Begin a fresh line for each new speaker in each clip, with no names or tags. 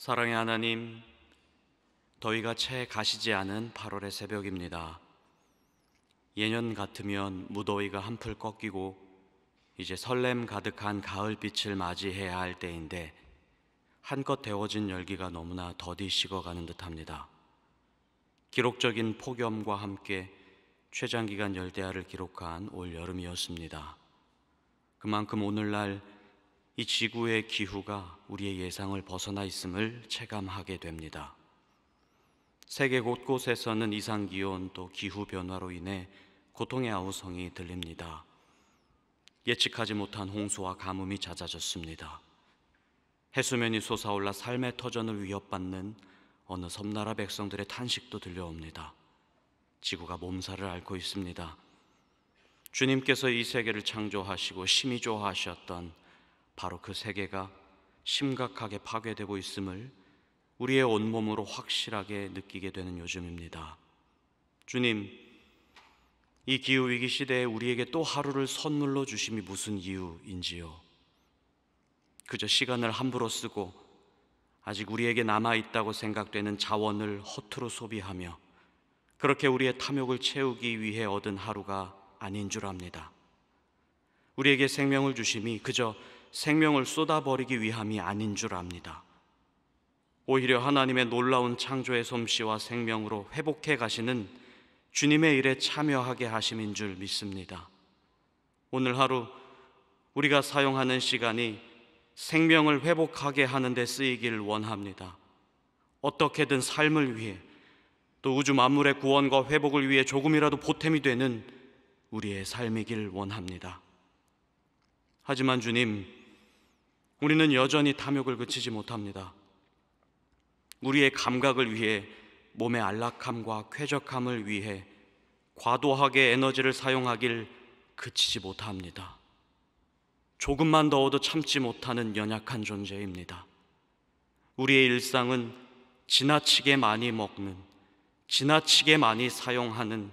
사랑의 하나님, 더위가 채 가시지 않은 8월의 새벽입니다. 예년 같으면 무더위가 한풀 꺾이고 이제 설렘 가득한 가을빛을 맞이해야 할 때인데 한껏 데워진 열기가 너무나 더디 식어가는 듯합니다. 기록적인 폭염과 함께 최장기간 열대야를 기록한 올 여름이었습니다. 그만큼 오늘날 이 지구의 기후가 우리의 예상을 벗어나 있음을 체감하게 됩니다. 세계 곳곳에서는 이상기온 또 기후변화로 인해 고통의 아우성이 들립니다. 예측하지 못한 홍수와 가뭄이 잦아졌습니다. 해수면이 솟아올라 삶의 터전을 위협받는 어느 섬나라 백성들의 탄식도 들려옵니다. 지구가 몸살을 앓고 있습니다. 주님께서 이 세계를 창조하시고 심히 좋아하셨던 바로 그 세계가 심각하게 파괴되고 있음을 우리의 온몸으로 확실하게 느끼게 되는 요즘입니다. 주님, 이 기후위기 시대에 우리에게 또 하루를 선물로 주심이 무슨 이유인지요? 그저 시간을 함부로 쓰고 아직 우리에게 남아있다고 생각되는 자원을 허투루 소비하며 그렇게 우리의 탐욕을 채우기 위해 얻은 하루가 아닌 줄 압니다. 우리에게 생명을 주심이 그저 생명을 쏟아버리기 위함이 아닌 줄 압니다. 오히려 하나님의 놀라운 창조의 솜씨와 생명으로 회복해 가시는 주님의 일에 참여하게 하심인 줄 믿습니다. 오늘 하루 우리가 사용하는 시간이 생명을 회복하게 하는 데 쓰이길 원합니다. 어떻게든 삶을 위해 또 우주 만물의 구원과 회복을 위해 조금이라도 보탬이 되는 우리의 삶이길 원합니다. 하지만 주님, 우리는 여전히 탐욕을 그치지 못합니다. 우리의 감각을 위해 몸의 안락함과 쾌적함을 위해 과도하게 에너지를 사용하길 그치지 못합니다. 조금만 더워도 참지 못하는 연약한 존재입니다. 우리의 일상은 지나치게 많이 먹는, 지나치게 많이 사용하는,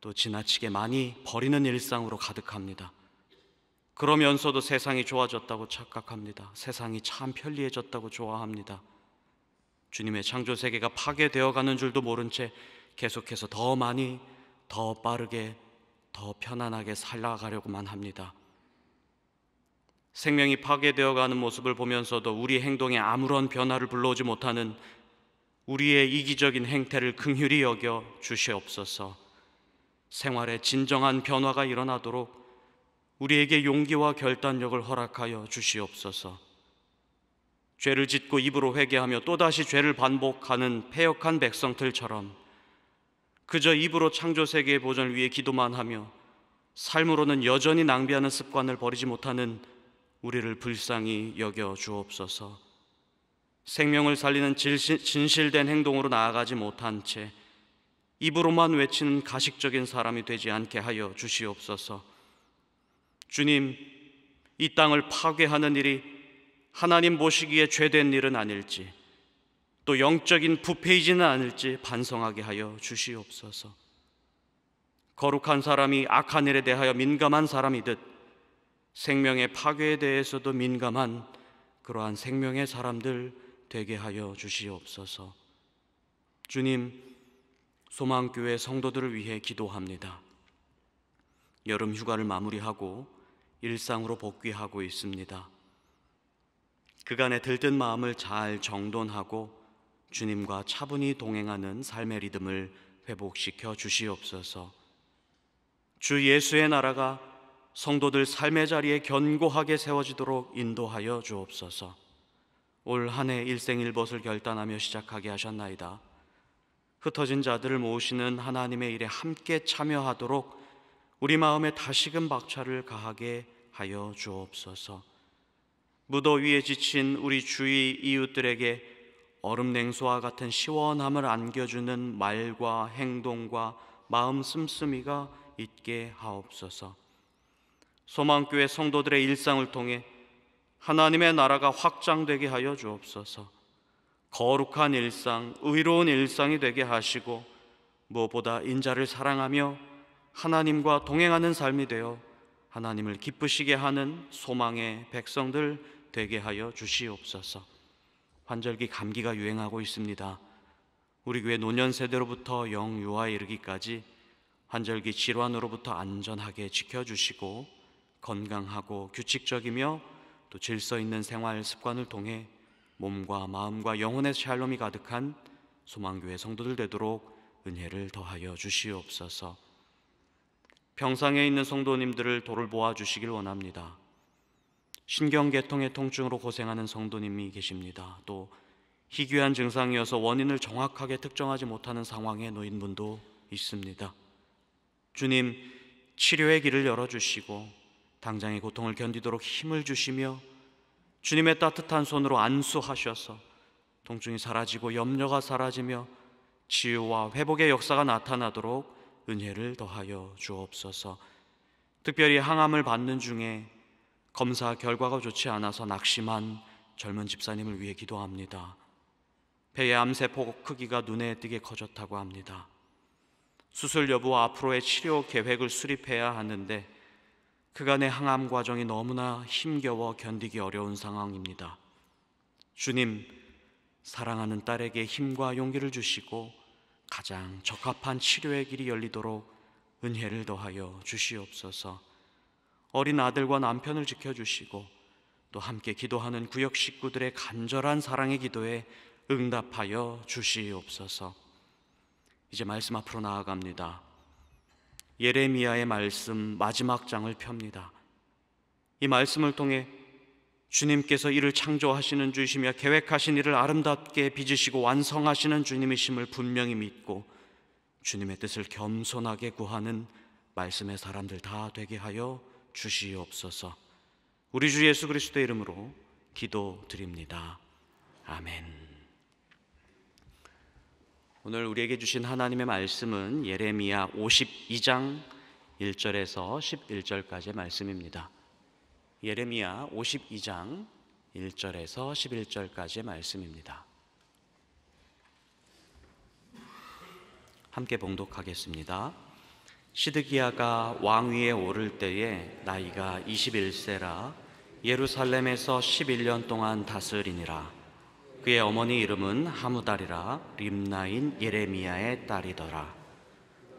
또 지나치게 많이 버리는 일상으로 가득합니다. 그러면서도 세상이 좋아졌다고 착각합니다. 세상이 참 편리해졌다고 좋아합니다. 주님의 창조 세계가 파괴되어 가는 줄도 모른 채 계속해서 더 많이, 더 빠르게, 더 편안하게 살아가려고만 합니다. 생명이 파괴되어 가는 모습을 보면서도 우리 행동에 아무런 변화를 불러오지 못하는 우리의 이기적인 행태를 긍휼히 여겨 주시옵소서. 생활에 진정한 변화가 일어나도록 우리에게 용기와 결단력을 허락하여 주시옵소서. 죄를 짓고 입으로 회개하며 또다시 죄를 반복하는 패역한 백성들처럼 그저 입으로 창조 세계의 보전을 위해 기도만 하며 삶으로는 여전히 낭비하는 습관을 버리지 못하는 우리를 불쌍히 여겨 주옵소서. 생명을 살리는 진실된 행동으로 나아가지 못한 채 입으로만 외치는 가식적인 사람이 되지 않게 하여 주시옵소서. 주님, 이 땅을 파괴하는 일이 하나님 보시기에 죄된 일은 아닐지, 또 영적인 부패이지는 않을지 반성하게 하여 주시옵소서. 거룩한 사람이 악한 일에 대하여 민감한 사람이듯 생명의 파괴에 대해서도 민감한 그러한 생명의 사람들 되게 하여 주시옵소서. 주님, 소망교회 성도들을 위해 기도합니다. 여름 휴가를 마무리하고 일상으로 복귀하고 있습니다. 그간의 들뜬 마음을 잘 정돈하고 주님과 차분히 동행하는 삶의 리듬을 회복시켜 주시옵소서. 주 예수의 나라가 성도들 삶의 자리에 견고하게 세워지도록 인도하여 주옵소서. 올한해 일생일벗을 결단하며 시작하게 하셨나이다. 흩어진 자들을 모으시는 하나님의 일에 함께 참여하도록 우리 마음에 다시금 박차를 가하게 하여 주옵소서. 무더 위에 지친 우리 주위 이웃들에게 얼음 냉소와 같은 시원함을 안겨주는 말과 행동과 마음 씀씀이가 있게 하옵소서. 소망교회 성도들의 일상을 통해 하나님의 나라가 확장되게 하여 주옵소서. 거룩한 일상, 의로운 일상이 되게 하시고 무엇보다 인자를 사랑하며 하나님과 동행하는 삶이 되어 하나님을 기쁘시게 하는 소망의 백성들 되게 하여 주시옵소서. 환절기 감기가 유행하고 있습니다. 우리 교회 노년 세대로부터 영유아 이르기까지 환절기 질환으로부터 안전하게 지켜주시고 건강하고 규칙적이며 또 질서 있는 생활 습관을 통해 몸과 마음과 영혼의 샬롬이 가득한 소망교회 성도들 되도록 은혜를 더하여 주시옵소서. 병상에 있는 성도님들을 도를 모아 주시길 원합니다. 신경계통의 통증으로 고생하는 성도님이 계십니다. 또 희귀한 증상이어서 원인을 정확하게 특정하지 못하는 상황에 놓인 분도 있습니다. 주님, 치료의 길을 열어주시고 당장의 고통을 견디도록 힘을 주시며 주님의 따뜻한 손으로 안수하셔서 통증이 사라지고 염려가 사라지며 치유와 회복의 역사가 나타나도록 은혜를 더하여 주옵소서. 특별히 항암을 받는 중에 검사 결과가 좋지 않아서 낙심한 젊은 집사님을 위해 기도합니다. 폐의 암세포 크기가 눈에 띄게 커졌다고 합니다. 수술 여부와 앞으로의 치료 계획을 수립해야 하는데 그간의 항암 과정이 너무나 힘겨워 견디기 어려운 상황입니다. 주님, 사랑하는 딸에게 힘과 용기를 주시고 가장 적합한 치료의 길이 열리도록 은혜를 더하여 주시옵소서. 어린 아들과 남편을 지켜주시고 또 함께 기도하는 구역 식구들의 간절한 사랑의 기도에 응답하여 주시옵소서. 이제 말씀 앞으로 나아갑니다. 예레미야의 말씀 마지막 장을 펴니다. 이 말씀을 통해 주님께서 이를 창조하시는 주이시며 계획하신 일을 아름답게 빚으시고 완성하시는 주님이심을 분명히 믿고 주님의 뜻을 겸손하게 구하는 말씀의 사람들 다 되게 하여 주시옵소서. 우리 주 예수 그리스도의 이름으로 기도드립니다. 아멘. 오늘 우리에게 주신 하나님의 말씀은 예레미야 52장 1절에서 11절까지의 말씀입니다. 예레미야 52장 1절에서 11절까지의 말씀입니다. 함께 봉독하겠습니다. 시드기야가 왕위에 오를 때에 나이가 21세라 예루살렘에서 11년 동안 다스리니라 그의 어머니 이름은 하무달이라 림나인 예레미야의 딸이더라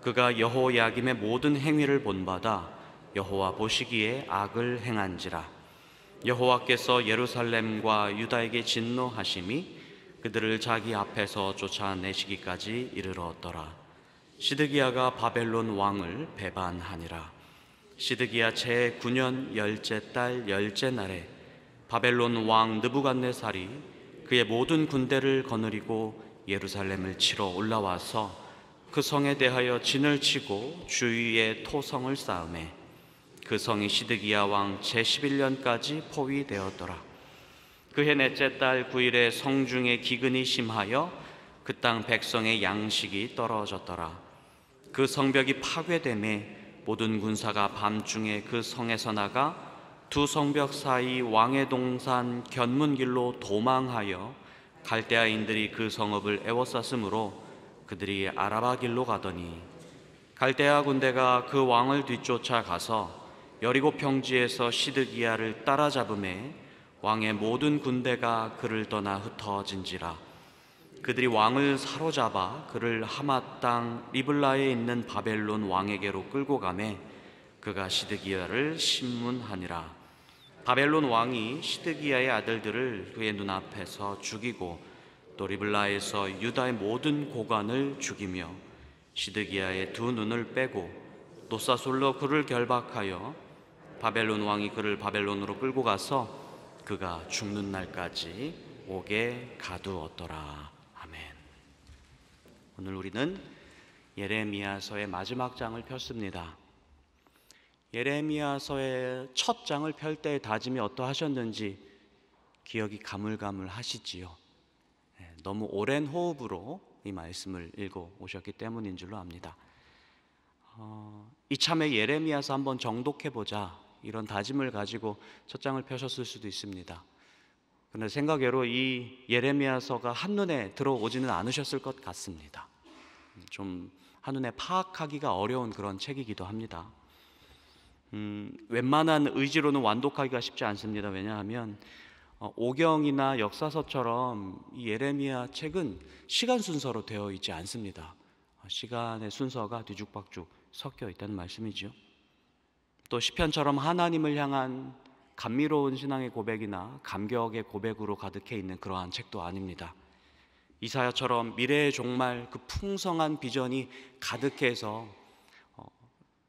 그가 여호야김의 모든 행위를 본받아 여호와 보시기에 악을 행한지라 여호와께서 예루살렘과 유다에게 진노하심이 그들을 자기 앞에서 쫓아내시기까지 이르렀더라 시드기야가 바벨론 왕을 배반하니라 시드기야 제 9년 열째 달 열째 날에 바벨론 왕 느부갓네살이 그의 모든 군대를 거느리고 예루살렘을 치러 올라와서 그 성에 대하여 진을 치고 주위에 토성을 쌓음에 그 성이 시드기야 왕 제11년까지 포위되었더라. 그 해 넷째 달 9일에 성중에 기근이 심하여 그 땅 백성의 양식이 떨어졌더라. 그 성벽이 파괴됨에 모든 군사가 밤중에 그 성에서 나가 두 성벽 사이 왕의 동산 견문길로 도망하여 갈대아인들이 그 성읍을 애워쌌으므로 그들이 아라바 길로 가더니 갈대아 군대가 그 왕을 뒤쫓아가서 여리고 평지에서 시드기야를 따라잡음에 왕의 모든 군대가 그를 떠나 흩어진지라 그들이 왕을 사로잡아 그를 하마 땅 리블라에 있는 바벨론 왕에게로 끌고 가매 그가 시드기야를 신문하니라 바벨론 왕이 시드기야의 아들들을 그의 눈앞에서 죽이고 또 리블라에서 유다의 모든 고관을 죽이며 시드기야의 두 눈을 빼고 노사솔로 그를 결박하여 바벨론 왕이 그를 바벨론으로 끌고 가서 그가 죽는 날까지 옥에 가두었더라. 아멘. 오늘 우리는 예레미야서의 마지막 장을 폈습니다. 예레미야서의 첫 장을 펼때 다짐이 어떠하셨는지 기억이 가물가물하시지요. 예, 너무 오랜 호흡으로 이 말씀을 읽어 오셨기 때문인 줄로 압니다. 어, 이참에 예레미야서 한번 정독해 보자 이런 다짐을 가지고 첫 장을 펴셨을 수도 있습니다. 그런데 생각외로 이 예레미야서가 한눈에 들어오지는 않으셨을 것 같습니다. 좀 한눈에 파악하기가 어려운 그런 책이기도 합니다. 음, 웬만한 의지로는 완독하기가 쉽지 않습니다. 왜냐하면 어, 오경이나 역사서처럼 이 예레미야 책은 시간 순서로 되어 있지 않습니다. 시간의 순서가 뒤죽박죽 섞여 있다는 말씀이지 또 시편처럼 하나님을 향한 감미로운 신앙의 고백이나 감격의 고백으로 가득해 있는 그러한 책도 아닙니다. 이사야처럼 미래의 정말 그 풍성한 비전이 가득해서 어,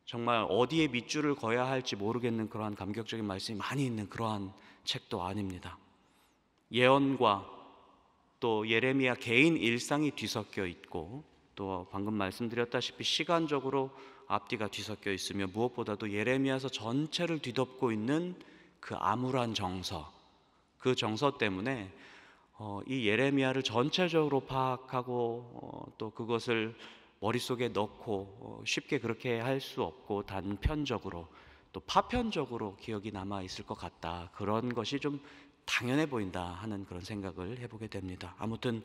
정말 어디에 밑줄을 거야 할지 모르겠는 그러한 감격적인 말씀이 많이 있는 그러한 책도 아닙니다. 예언과 또 예레미야 개인 일상이 뒤섞여 있고 또 방금 말씀드렸다시피 시간적으로 앞뒤가 뒤섞여 있으며 무엇보다도 예레미야서 전체를 뒤덮고 있는 그 암울한 정서 그 정서 때문에 어, 이 예레미야를 전체적으로 파악하고 어, 또 그것을 머릿속에 넣고 어, 쉽게 그렇게 할 수 없고 단편적으로 또 파편적으로 기억이 남아 있을 것 같다 그런 것이 좀 당연해 보인다 하는 그런 생각을 해보게 됩니다 아무튼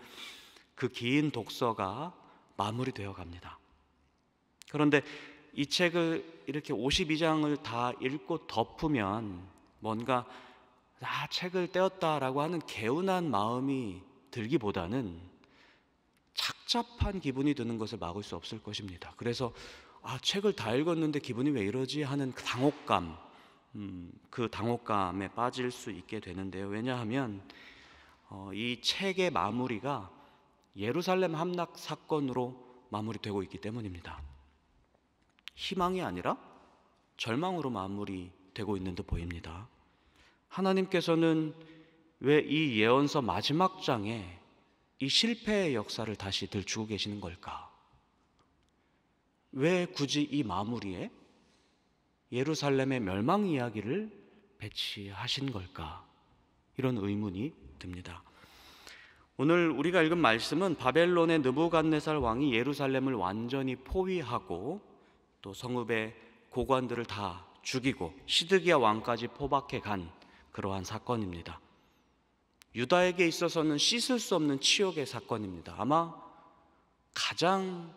그 긴 독서가 마무리되어 갑니다. 그런데 이 책을 이렇게 52장을 다 읽고 덮으면 뭔가 아, 책을 떼었다라고 하는 개운한 마음이 들기보다는 착잡한 기분이 드는 것을 막을 수 없을 것입니다. 그래서 아, 책을 다 읽었는데 기분이 왜 이러지 하는 그 당혹감, 음, 그 당혹감에 빠질 수 있게 되는데요. 왜냐하면 어, 이 책의 마무리가 예루살렘 함락 사건으로 마무리되고 있기 때문입니다. 희망이 아니라 절망으로 마무리되고 있는 듯 보입니다. 하나님께서는 왜 이 예언서 마지막 장에 이 실패의 역사를 다시 들추고 계시는 걸까? 왜 굳이 이 마무리에 예루살렘의 멸망 이야기를 배치하신 걸까? 이런 의문이 듭니다. 오늘 우리가 읽은 말씀은 바벨론의 느부갓네살 왕이 예루살렘을 완전히 포위하고 또 성읍의 고관들을 다 죽이고 시드기야 왕까지 포박해 간 그러한 사건입니다. 유다에게 있어서는 씻을 수 없는 치욕의 사건입니다. 아마 가장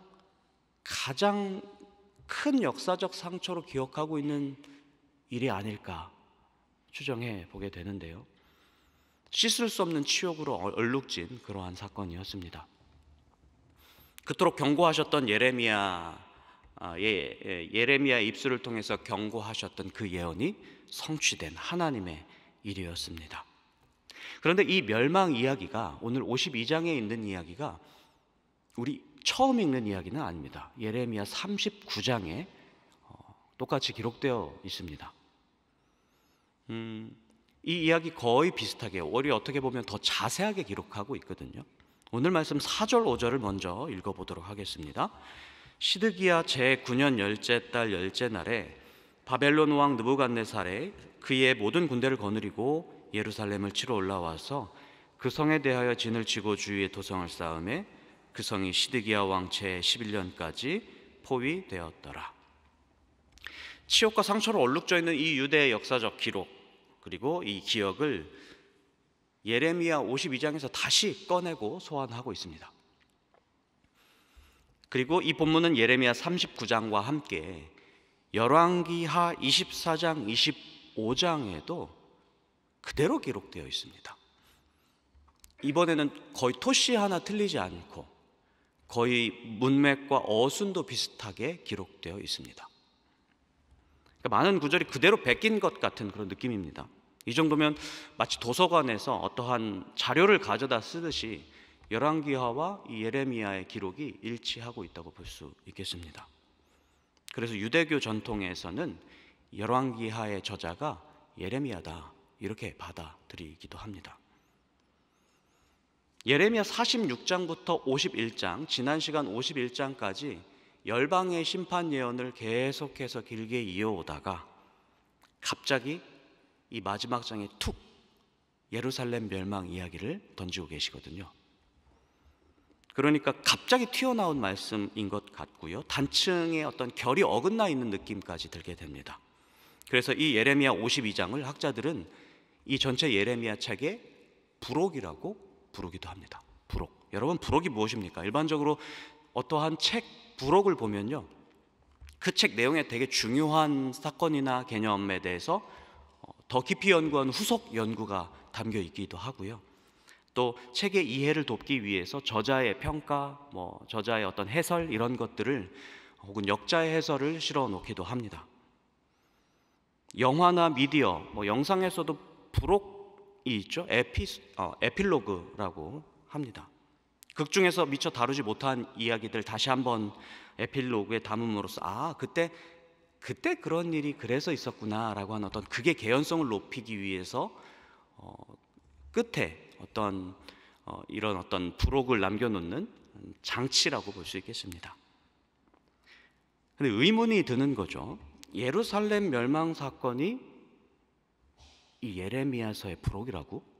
가장 큰 역사적 상처로 기억하고 있는 일이 아닐까 추정해 보게 되는데요. 씻을 수 없는 치욕으로 얼룩진 그러한 사건이었습니다. 그토록 경고하셨던 예레미야 아, 예, 예, 예레미야 입술을 통해서 경고하셨던 그 예언이 성취된 하나님의 일이었습니다. 그런데 이 멸망 이야기가 오늘 52장에 있는 이야기가 우리 처음 읽는 이야기는 아닙니다. 예레미야 39장에 어, 똑같이 기록되어 있습니다. 음, 이 이야기 거의 비슷하게 월이 어떻게 보면 더 자세하게 기록하고 있거든요. 오늘 말씀 4절 5절을 먼저 읽어보도록 하겠습니다. 시드기야 제9년 열째 달 열째 날에 바벨론 왕 느부갓네살에 그의 모든 군대를 거느리고 예루살렘을 치러 올라와서 그 성에 대하여 진을 치고 주위에 도성을 쌓음에 그 성이 시드기야 왕 제11년까지 포위되었더라. 치욕과 상처로 얼룩져 있는 이 유대의 역사적 기록 그리고 이 기억을 예레미야 52장에서 다시 꺼내고 소환하고 있습니다. 그리고 이 본문은 예레미야 39장과 함께 열왕기하 24장 25장에도 그대로 기록되어 있습니다. 이번에는 거의 토시 하나 틀리지 않고 거의 문맥과 어순도 비슷하게 기록되어 있습니다. 그러니까 많은 구절이 그대로 베낀 것 같은 그런 느낌입니다. 이 정도면 마치 도서관에서 어떠한 자료를 가져다 쓰듯이 열왕기하와 예레미야의 기록이 일치하고 있다고 볼 수 있겠습니다. 그래서 유대교 전통에서는 열왕기하의 저자가 예레미야다 이렇게 받아들이기도 합니다. 예레미야 46장부터 51장 지난 시간 51장까지 열방의 심판 예언을 계속해서 길게 이어오다가 갑자기 이 마지막 장에 툭 예루살렘 멸망 이야기를 던지고 계시거든요. 그러니까 갑자기 튀어나온 말씀인 것 같고요. 단층의 어떤 결이 어긋나 있는 느낌까지 들게 됩니다. 그래서 이 예레미야 52장을 학자들은 이 전체 예레미야 책의 부록이라고 부르기도 합니다. 부록. 여러분 부록이 무엇입니까? 일반적으로 어떠한 책 부록을 보면요. 그 책 내용에 되게 중요한 사건이나 개념에 대해서 어, 더 깊이 연구한 후속 연구가 담겨 있기도 하고요. 또 책의 이해를 돕기 위해서 저자의 평가, 뭐 저자의 어떤 해설 이런 것들을 혹은 역자의 해설을 실어 놓기도 합니다. 영화나 미디어, 뭐 영상에서도 부록이 있죠. 에피, 어, 에필로그라고 합니다. 극 중에서 미처 다루지 못한 이야기들 다시 한번 에필로그에 담음으로써 아 그때 그때 그런 일이 그래서 있었구나라고 하는 어떤 극의 개연성을 높이기 위해서 어, 끝에 어떤 어, 이런 어떤 부록을 남겨놓는 장치라고 볼 수 있겠습니다. 근데 의문이 드는 거죠. 예루살렘 멸망 사건이 이 예레미야서의 부록이라고?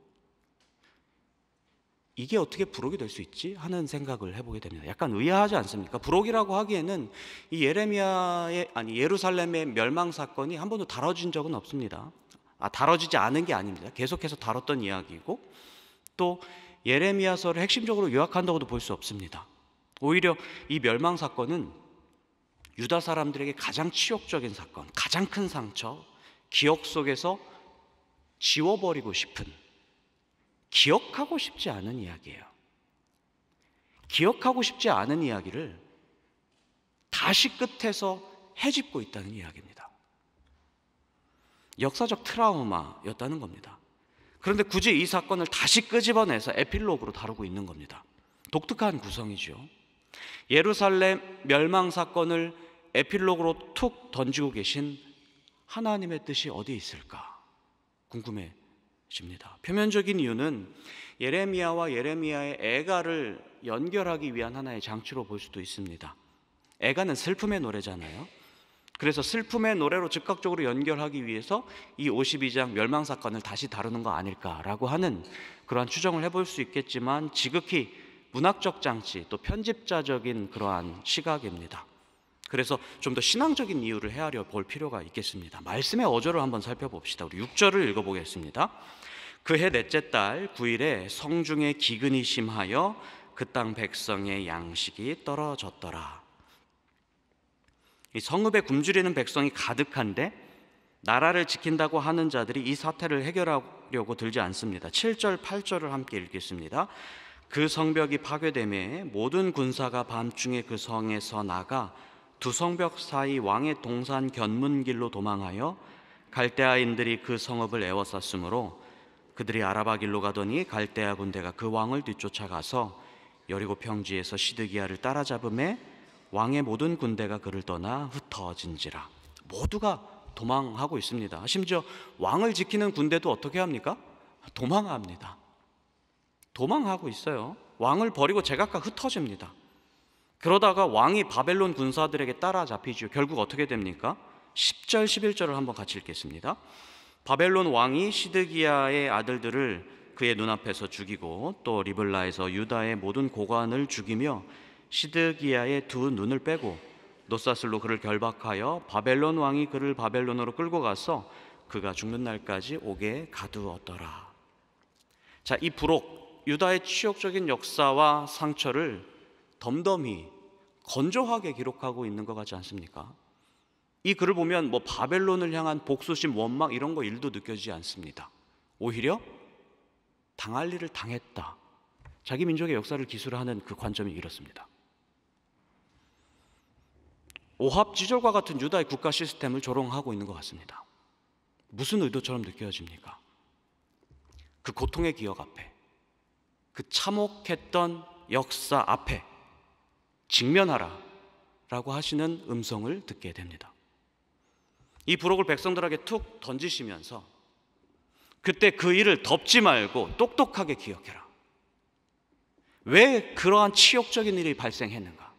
이게 어떻게 부록이 될 수 있지 하는 생각을 해보게 됩니다. 약간 의아하지 않습니까? 부록이라고 하기에는 이 예레미야의 아니 예루살렘의 멸망 사건이 한 번도 다뤄진 적은 없습니다. 아, 다뤄지지 않은 게 아닙니다. 계속해서 다뤘던 이야기고 또 예레미야서를 핵심적으로 요약한다고도 볼 수 없습니다. 오히려 이 멸망 사건은 유다 사람들에게 가장 치욕적인 사건, 가장 큰 상처, 기억 속에서 지워버리고 싶은 기억하고 싶지 않은 이야기예요. 기억하고 싶지 않은 이야기를 다시 끝에서 해집고 있다는 이야기입니다. 역사적 트라우마였다는 겁니다. 그런데 굳이 이 사건을 다시 끄집어내서 에필로그로 다루고 있는 겁니다. 독특한 구성이죠. 예루살렘 멸망 사건을 에필로그로 툭 던지고 계신 하나님의 뜻이 어디 있을까 궁금해 것입니다. 표면적인 이유는 예레미야와 예레미야의 애가를 연결하기 위한 하나의 장치로 볼 수도 있습니다. 애가는 슬픔의 노래잖아요. 그래서 슬픔의 노래로 즉각적으로 연결하기 위해서 이 52장 멸망 사건을 다시 다루는 거 아닐까라고 하는 그러한 추정을 해볼 수 있겠지만 지극히 문학적 장치 또 편집자적인 그러한 시각입니다. 그래서 좀 더 신앙적인 이유를 헤아려 볼 필요가 있겠습니다. 말씀의 어조를 한번 살펴봅시다. 우리 6절을 읽어보겠습니다. 그 해 넷째 달 9일에 성중에 기근이 심하여 그 땅 백성의 양식이 떨어졌더라. 이 성읍에 굶주리는 백성이 가득한데 나라를 지킨다고 하는 자들이 이 사태를 해결하려고 들지 않습니다. 7절, 8절을 함께 읽겠습니다. 그 성벽이 파괴됨에 모든 군사가 밤중에 그 성에서 나가 두 성벽 사이 왕의 동산 견문길로 도망하여 갈대아인들이 그 성읍을 애워쌌으므로 그들이 아라바 길로 가더니 갈대아 군대가 그 왕을 뒤쫓아가서 여리고 평지에서 시드기야를 따라잡음에 왕의 모든 군대가 그를 떠나 흩어진지라 모두가 도망하고 있습니다. 심지어 왕을 지키는 군대도 어떻게 합니까? 도망합니다. 도망하고 있어요. 왕을 버리고 제각각 흩어집니다. 그러다가 왕이 바벨론 군사들에게 따라잡히죠. 결국 어떻게 됩니까? 10절 11절을 한번 같이 읽겠습니다. 바벨론 왕이 시드기야의 아들들을 그의 눈앞에서 죽이고 또 리블라에서 유다의 모든 고관을 죽이며 시드기야의 두 눈을 빼고 노사슬로 그를 결박하여 바벨론 왕이 그를 바벨론으로 끌고 가서 그가 죽는 날까지 옥에 가두었더라. 자, 이 부록 유다의 치욕적인 역사와 상처를 덤덤히 건조하게 기록하고 있는 것 같지 않습니까? 이 글을 보면 뭐 바벨론을 향한 복수심, 원망 이런 거 일도 느껴지지 않습니다. 오히려 당할 일을 당했다. 자기 민족의 역사를 기술하는 그 관점이 이렇습니다. 오합지졸과 같은 유다의 국가 시스템을 조롱하고 있는 것 같습니다. 무슨 의도처럼 느껴집니까? 그 고통의 기억 앞에, 그 참혹했던 역사 앞에 직면하라 라고 하시는 음성을 듣게 됩니다. 이 부록을 백성들에게 툭 던지시면서 그때 그 일을 덮지 말고 똑똑하게 기억해라. 왜 그러한 치욕적인 일이 발생했는가?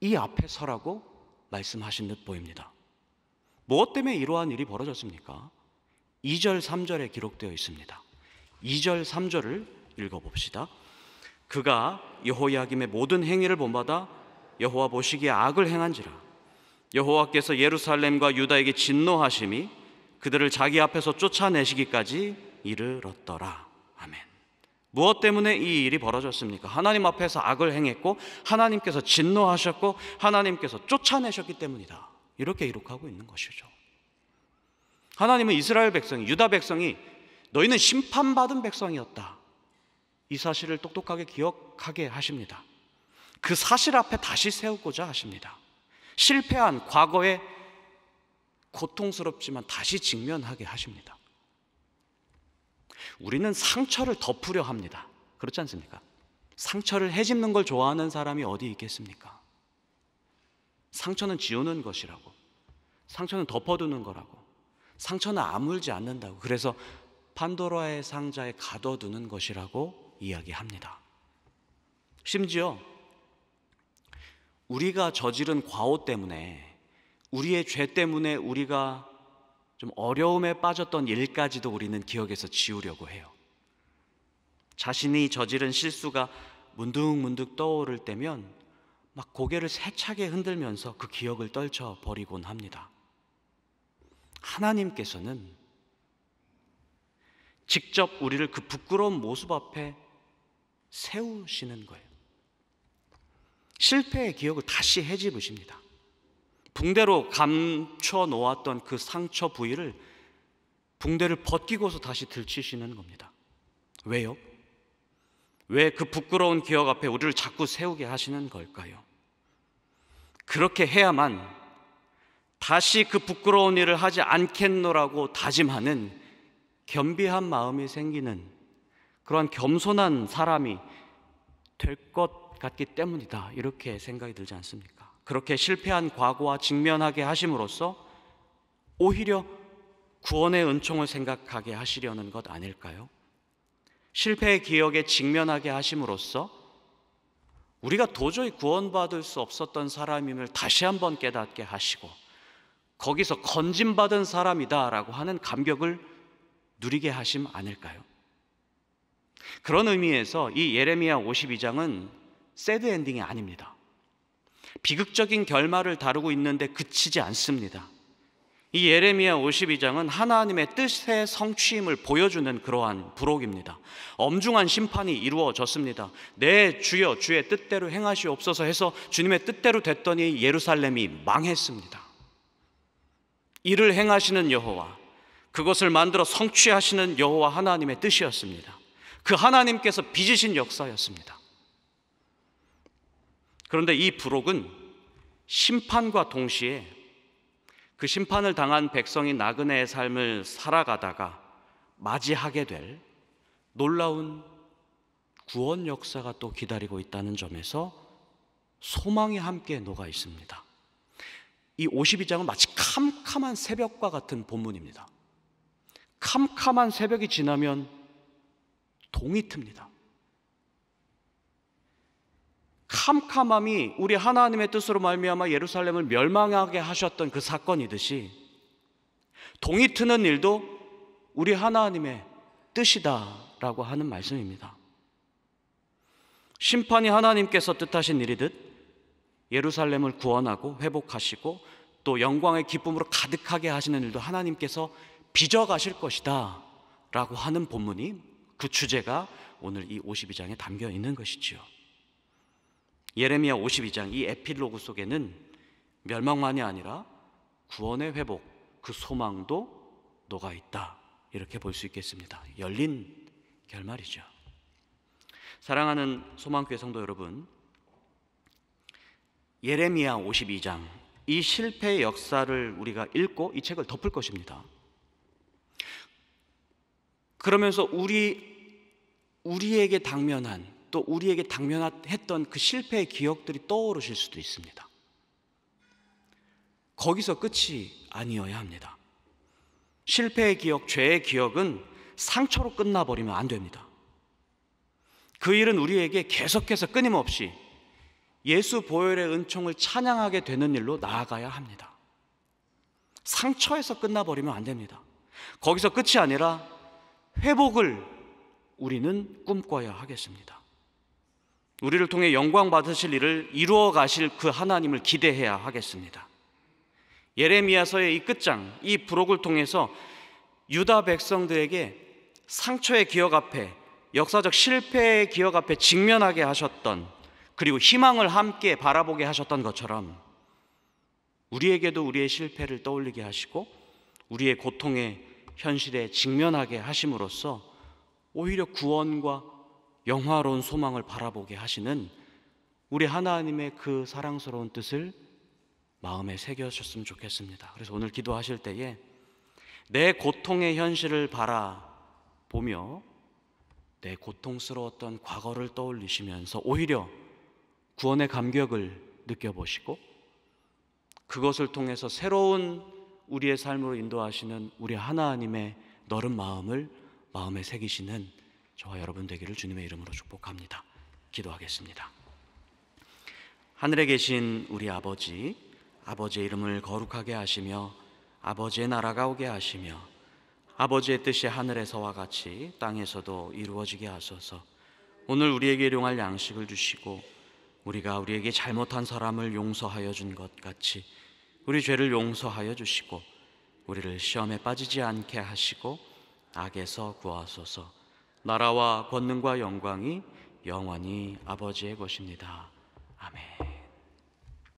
이 앞에 서라고 말씀하신 듯 보입니다. 무엇 때문에 이러한 일이 벌어졌습니까? 2절, 3절에 기록되어 있습니다. 2절, 3절을 읽어봅시다. 그가 여호야김의 모든 행위를 본받아 여호와 보시기에 악을 행한지라 여호와께서 예루살렘과 유다에게 진노하심이 그들을 자기 앞에서 쫓아내시기까지 이르렀더라 아멘 무엇 때문에 이 일이 벌어졌습니까? 하나님 앞에서 악을 행했고 하나님께서 진노하셨고 하나님께서 쫓아내셨기 때문이다 이렇게 이룩하고 있는 것이죠 하나님은 이스라엘 백성, 유다 백성이 너희는 심판받은 백성이었다 이 사실을 똑똑하게 기억하게 하십니다. 그 사실 앞에 다시 세우고자 하십니다. 실패한 과거에 고통스럽지만 다시 직면하게 하십니다. 우리는 상처를 덮으려 합니다. 그렇지 않습니까? 상처를 해집는 걸 좋아하는 사람이 어디 있겠습니까? 상처는 지우는 것이라고. 상처는 덮어두는 거라고. 상처는 아물지 않는다고. 그래서 판도라의 상자에 가둬두는 것이라고 이야기합니다. 심지어 우리가 저지른 과오 때문에 우리의 죄 때문에 우리가 좀 어려움에 빠졌던 일까지도 우리는 기억에서 지우려고 해요. 자신이 저지른 실수가 문득문득 떠오를 때면 막 고개를 세차게 흔들면서 그 기억을 떨쳐 버리곤 합니다. 하나님께서는 직접 우리를 그 부끄러운 모습 앞에 세우시는 거예요. 실패의 기억을 다시 해집으십니다. 붕대로 감춰 놓았던 그 상처 부위를 붕대를 벗기고서 다시 들치시는 겁니다. 왜요? 왜 그 부끄러운 기억 앞에 우리를 자꾸 세우게 하시는 걸까요? 그렇게 해야만 다시 그 부끄러운 일을 하지 않겠노라고 다짐하는 겸비한 마음이 생기는 그러한 겸손한 사람이 될 것 같기 때문이다. 이렇게 생각이 들지 않습니까? 그렇게 실패한 과거와 직면하게 하심으로써 오히려 구원의 은총을 생각하게 하시려는 것 아닐까요? 실패의 기억에 직면하게 하심으로써 우리가 도저히 구원받을 수 없었던 사람임을 다시 한번 깨닫게 하시고 거기서 건진받은 사람이다라고 하는 감격을 누리게 하심 아닐까요? 그런 의미에서 이 예레미야 52장은 새드 엔딩이 아닙니다. 비극적인 결말을 다루고 있는데 그치지 않습니다. 이 예레미야 52장은 하나님의 뜻의 성취임을 보여주는 그러한 부록입니다. 엄중한 심판이 이루어졌습니다. 내 주여 주의 뜻대로 행하시옵소서 해서 주님의 뜻대로 됐더니 예루살렘이 망했습니다. 이를 행하시는 여호와 그것을 만들어 성취하시는 여호와 하나님의 뜻이었습니다. 그 하나님께서 빚으신 역사였습니다. 그런데 이 부록은 심판과 동시에 그 심판을 당한 백성이 나그네의 삶을 살아가다가 맞이하게 될 놀라운 구원 역사가 또 기다리고 있다는 점에서 소망이 함께 녹아 있습니다. 이 52장은 마치 캄캄한 새벽과 같은 본문입니다. 캄캄한 새벽이 지나면 동이 틉니다. 캄캄함이 우리 하나님의 뜻으로 말미암아 예루살렘을 멸망하게 하셨던 그 사건이듯이 동이 트는 일도 우리 하나님의 뜻이다라고 하는 말씀입니다. 심판이 하나님께서 뜻하신 일이듯 예루살렘을 구원하고 회복하시고 또 영광의 기쁨으로 가득하게 하시는 일도 하나님께서 빚어가실 것이다 라고 하는 본문이 그 주제가 오늘 이 52장에 담겨 있는 것이지요. 예레미야 52장 이 에필로그 속에는 멸망만이 아니라 구원의 회복, 그 소망도 녹아 있다. 이렇게 볼 수 있겠습니다. 열린 결말이죠. 사랑하는 소망교회 성도 여러분, 예레미야 52장 이 실패의 역사를 우리가 읽고 이 책을 덮을 것입니다. 그러면서 우리 우리에게 당면한 또 우리에게 당면했던 그 실패의 기억들이 떠오르실 수도 있습니다. 거기서 끝이 아니어야 합니다. 실패의 기억, 죄의 기억은 상처로 끝나버리면 안 됩니다. 그 일은 우리에게 계속해서 끊임없이 예수 보혈의 은총을 찬양하게 되는 일로 나아가야 합니다. 상처에서 끝나버리면 안 됩니다. 거기서 끝이 아니라 회복을 우리는 꿈꿔야 하겠습니다. 우리를 통해 영광 받으실 일을 이루어 가실 그 하나님을 기대해야 하겠습니다. 예레미야서의 이 끝장, 이 부록을 통해서 유다 백성들에게 상처의 기억 앞에 역사적 실패의 기억 앞에 직면하게 하셨던 그리고 희망을 함께 바라보게 하셨던 것처럼 우리에게도 우리의 실패를 떠올리게 하시고 우리의 고통의 현실에 직면하게 하심으로써 오히려 구원과 영화로운 소망을 바라보게 하시는 우리 하나님의 그 사랑스러운 뜻을 마음에 새겨셨으면 좋겠습니다. 그래서 오늘 기도하실 때에 내 고통의 현실을 바라보며 내 고통스러웠던 과거를 떠올리시면서 오히려 구원의 감격을 느껴보시고 그것을 통해서 새로운 우리의 삶으로 인도하시는 우리 하나님의 너른 마음을 마음에 새기시는 저와 여러분 되기를 주님의 이름으로 축복합니다. 기도하겠습니다. 하늘에 계신 우리 아버지, 아버지의 이름을 거룩하게 하시며 아버지의 나라가 오게 하시며 아버지의 뜻이 하늘에서와 같이 땅에서도 이루어지게 하소서. 오늘 우리에게 일용할 양식을 주시고 우리가 우리에게 잘못한 사람을 용서하여 준 것 같이 우리 죄를 용서하여 주시고 우리를 시험에 빠지지 않게 하시고 악에서 구하소서. 나라와 권능과 영광이 영원히 아버지의 것입니다. 아멘.